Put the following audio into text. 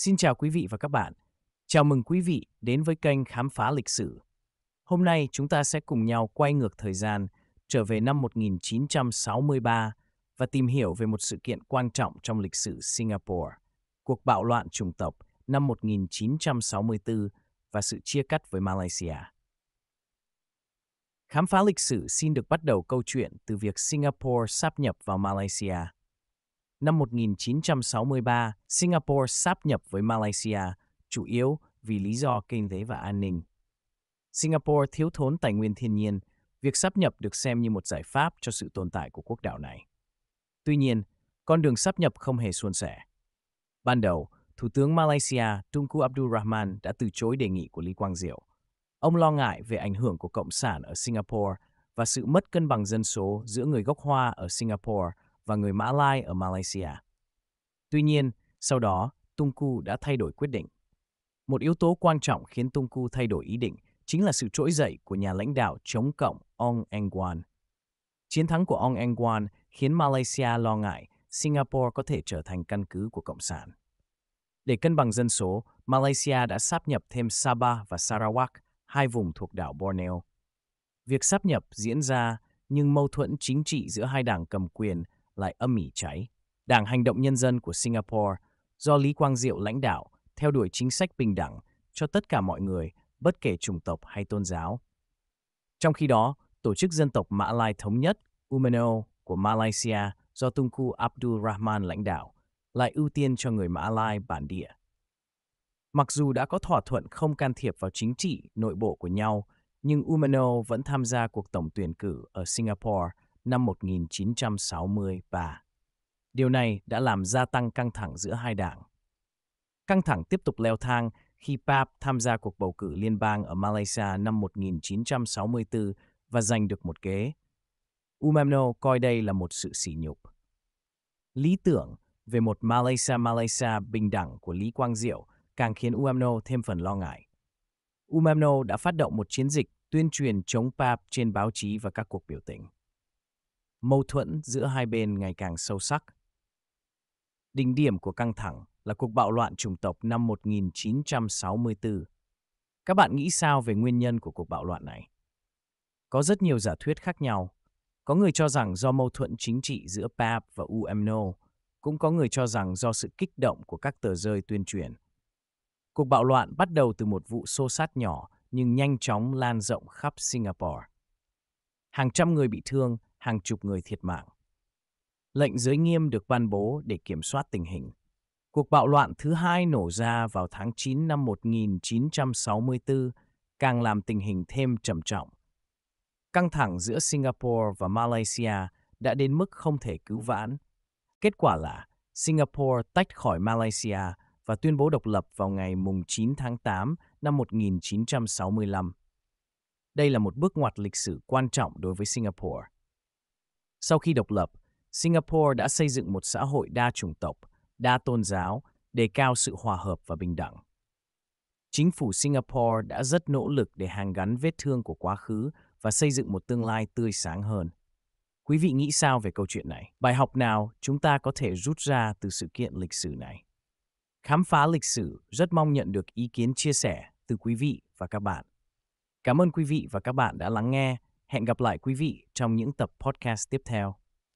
Xin chào quý vị và các bạn. Chào mừng quý vị đến với kênh Khám phá lịch sử. Hôm nay chúng ta sẽ cùng nhau quay ngược thời gian, trở về năm 1963 và tìm hiểu về một sự kiện quan trọng trong lịch sử Singapore, cuộc bạo loạn chủng tộc năm 1964 và sự chia cắt với Malaysia. Khám phá lịch sử xin được bắt đầu câu chuyện từ việc Singapore sáp nhập vào Malaysia – Năm 1963, Singapore sáp nhập với Malaysia, chủ yếu vì lý do kinh tế và an ninh. Singapore thiếu thốn tài nguyên thiên nhiên, việc sáp nhập được xem như một giải pháp cho sự tồn tại của quốc đảo này. Tuy nhiên, con đường sáp nhập không hề suôn sẻ. Ban đầu, Thủ tướng Malaysia Tunku Abdul Rahman đã từ chối đề nghị của Lý Quang Diệu. Ông lo ngại về ảnh hưởng của Cộng sản ở Singapore và sự mất cân bằng dân số giữa người gốc Hoa ở Singapore và người Mã Lai ở Malaysia. Tuy nhiên, sau đó, Tungku đã thay đổi quyết định. Một yếu tố quan trọng khiến Tungku thay đổi ý định chính là sự trỗi dậy của nhà lãnh đạo chống cộng Ong Eng Guan. Chiến thắng của Ong Eng Guan khiến Malaysia lo ngại Singapore có thể trở thành căn cứ của Cộng sản. Để cân bằng dân số, Malaysia đã sáp nhập thêm Sabah và Sarawak, hai vùng thuộc đảo Borneo. Việc sáp nhập diễn ra nhưng mâu thuẫn chính trị giữa hai đảng cầm quyền lại âm ỉ cháy. Đảng Hành động Nhân dân của Singapore do Lý Quang Diệu lãnh đạo theo đuổi chính sách bình đẳng cho tất cả mọi người, bất kể chủng tộc hay tôn giáo. Trong khi đó, Tổ chức Dân tộc Mã Lai Thống nhất Umno của Malaysia do Tunku Abdul Rahman lãnh đạo lại ưu tiên cho người Mã Lai bản địa. Mặc dù đã có thỏa thuận không can thiệp vào chính trị nội bộ của nhau, nhưng Umno vẫn tham gia cuộc tổng tuyển cử ở Singapore – năm 1963. Điều này đã làm gia tăng căng thẳng giữa hai đảng. Căng thẳng tiếp tục leo thang khi Pap tham gia cuộc bầu cử liên bang ở Malaysia năm 1964 và giành được một ghế. Umamno coi đây là một sự sỉ nhục. Lý tưởng về một Malaysia Malaysia bình đẳng của Lý Quang Diệu càng khiến Umamno thêm phần lo ngại. Umamno đã phát động một chiến dịch tuyên truyền chống Pap trên báo chí và các cuộc biểu tình mâu thuẫn giữa hai bên ngày càng sâu sắc. Đỉnh điểm của căng thẳng là cuộc bạo loạn chủng tộc năm 1964. Các bạn nghĩ sao về nguyên nhân của cuộc bạo loạn này? Có rất nhiều giả thuyết khác nhau. Có người cho rằng do mâu thuẫn chính trị giữa PAP và UMNO, cũng có người cho rằng do sự kích động của các tờ rơi tuyên truyền. Cuộc bạo loạn bắt đầu từ một vụ xô sát nhỏ nhưng nhanh chóng lan rộng khắp Singapore. Hàng trăm người bị thương hàng chục người thiệt mạng. Lệnh giới nghiêm được ban bố để kiểm soát tình hình. Cuộc bạo loạn thứ hai nổ ra vào tháng 9 năm 1964, càng làm tình hình thêm trầm trọng. Căng thẳng giữa Singapore và Malaysia đã đến mức không thể cứu vãn. Kết quả là Singapore tách khỏi Malaysia và tuyên bố độc lập vào ngày 9 tháng 8 năm 1965. Đây là một bước ngoặt lịch sử quan trọng đối với Singapore. Sau khi độc lập, Singapore đã xây dựng một xã hội đa chủng tộc, đa tôn giáo, đề cao sự hòa hợp và bình đẳng. Chính phủ Singapore đã rất nỗ lực để hàn gắn vết thương của quá khứ và xây dựng một tương lai tươi sáng hơn. Quý vị nghĩ sao về câu chuyện này? Bài học nào chúng ta có thể rút ra từ sự kiện lịch sử này? Khám phá lịch sử rất mong nhận được ý kiến chia sẻ từ quý vị và các bạn. Cảm ơn quý vị và các bạn đã lắng nghe Hẹn gặp lại quý vị trong những tập podcast tiếp theo.